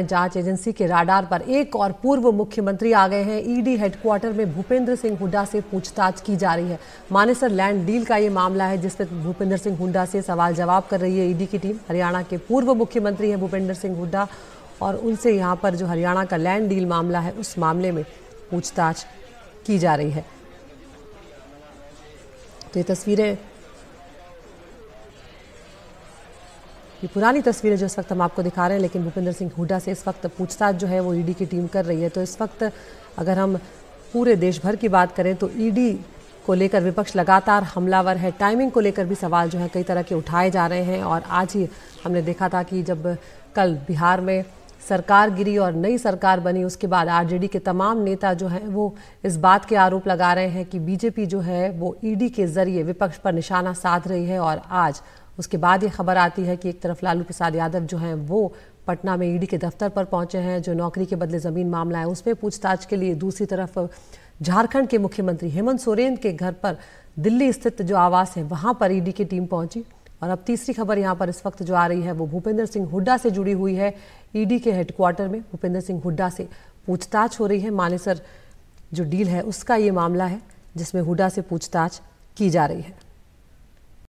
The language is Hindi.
जांच एजेंसी के राडार पर एक और पूर्व मुख्यमंत्री आ गए हैं ईडी हेडक्वार्टर में भूपेंद्र सिंह हुड्डा से पूछताछ की जा रही है मानेसर लैंड डील का ये मामला है जिसमें भूपेंद्र सिंह हुड्डा से सवाल जवाब कर रही है ईडी की टीम हरियाणा के पूर्व मुख्यमंत्री हैं भूपेंद्र सिंह हुड्डा और उनसे यहाँ पर जो हरियाणा का लैंड डील मामला है उस मामले में पूछताछ की जा रही है तो ये तस्वीरें ये पुरानी तस्वीरें जो इस वक्त हम आपको दिखा रहे हैं लेकिन भूपेंद्र सिंह हुडा से इस वक्त पूछताछ जो है वो ईडी e की टीम कर रही है तो इस वक्त अगर हम पूरे देश भर की बात करें तो ईडी e को लेकर विपक्ष लगातार हमलावर है टाइमिंग को लेकर भी सवाल जो है कई तरह के उठाए जा रहे हैं और आज ही हमने देखा था कि जब कल बिहार में सरकार गिरी और नई सरकार बनी उसके बाद आरजेडी के तमाम नेता जो हैं वो इस बात के आरोप लगा रहे हैं कि बीजेपी जो है वो ईडी e के जरिए विपक्ष पर निशाना साध रही है और आज उसके बाद ये खबर आती है कि एक तरफ लालू प्रसाद यादव जो हैं वो पटना में ईडी के दफ्तर पर पहुंचे हैं जो नौकरी के बदले ज़मीन मामला है उसमें पूछताछ के लिए दूसरी तरफ झारखंड के मुख्यमंत्री हेमंत सोरेन के घर पर दिल्ली स्थित जो आवास है वहाँ पर ईडी की टीम पहुंची और अब तीसरी खबर यहाँ पर इस वक्त जो आ रही है वो भूपेंद्र सिंह हुड्डा से जुड़ी हुई है ईडी के हेडक्वार्टर में भूपेंद्र सिंह हुड्डा से पूछताछ हो रही है मानेसर जो डील है उसका ये मामला है जिसमें हुडा से पूछताछ की जा रही है